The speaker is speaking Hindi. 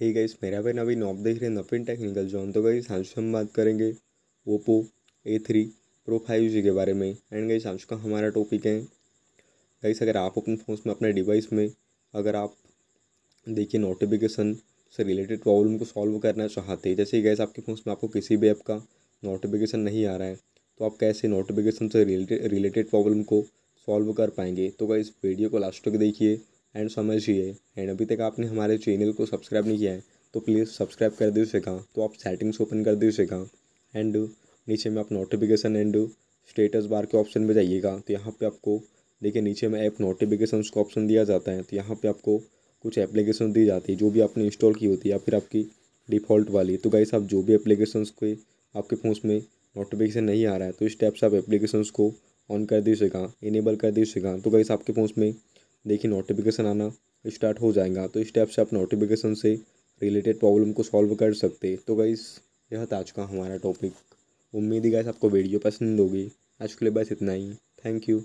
ही गाइस मेरा भाई अभी नॉप देख रहे हैं नफिन टेक्निकल जॉन तो गई आज हम बात करेंगे Oppo A three pro five G के बारे में एंड गई आज का हमारा टॉपिक है गाइस अगर आप अपने फ़ोन में अपने डिवाइस में अगर आप देखिए नोटिफिकेशन से रिलेटेड प्रॉब्लम को सॉल्व करना चाहते हैं जैसे गैस आपके फ़ोन में आपको किसी भी ऐप का नोटिफिकेशन नहीं आ रहा है तो आप कैसे नोटिफिकेशन से रिलेटेड रिलेटेड प्रॉब्लम को सॉल्व कर पाएंगे तो गैस वीडियो को लास्ट तक देखिए एंड समझिए एंड अभी तक आपने हमारे चैनल को सब्सक्राइब नहीं किया है तो प्लीज़ सब्सक्राइब कर दीजिएगा तो आप सेटिंग्स ओपन कर दीजिएगा एंड नीचे में आप नोटिफिकेशन एंड स्टेटस बार के ऑप्शन में जाइएगा तो यहाँ पे आपको देखिए नीचे में ऐप नोटिफिकेशन का ऑप्शन दिया जाता है तो यहाँ पे आपको कुछ एप्लीकेशन दी जाती है जो भी आपने इंस्टॉल की होती है या फिर आपकी डिफ़ॉल्ट वाली तो गाइस आप जो भी एप्लीकेशन के आपके फ़ोन में नोटिफिकेशन नहीं आ रहा है तो इस टाइप से आप एप्लीकेशन को ऑन कर दीजिएगा इनेबल कर दीजिएगा तो गाइस आपके फ़ोन में देखिए नोटिफिकेशन आना स्टार्ट हो जाएगा तो इस टाइप से आप नोटिफिकेशन से रिलेटेड प्रॉब्लम को सॉल्व कर सकते तो गाइस यह था आज का हमारा टॉपिक उम्मीद ही गाइस आपको वीडियो पसंद होगी आज के लिए बस इतना ही थैंक यू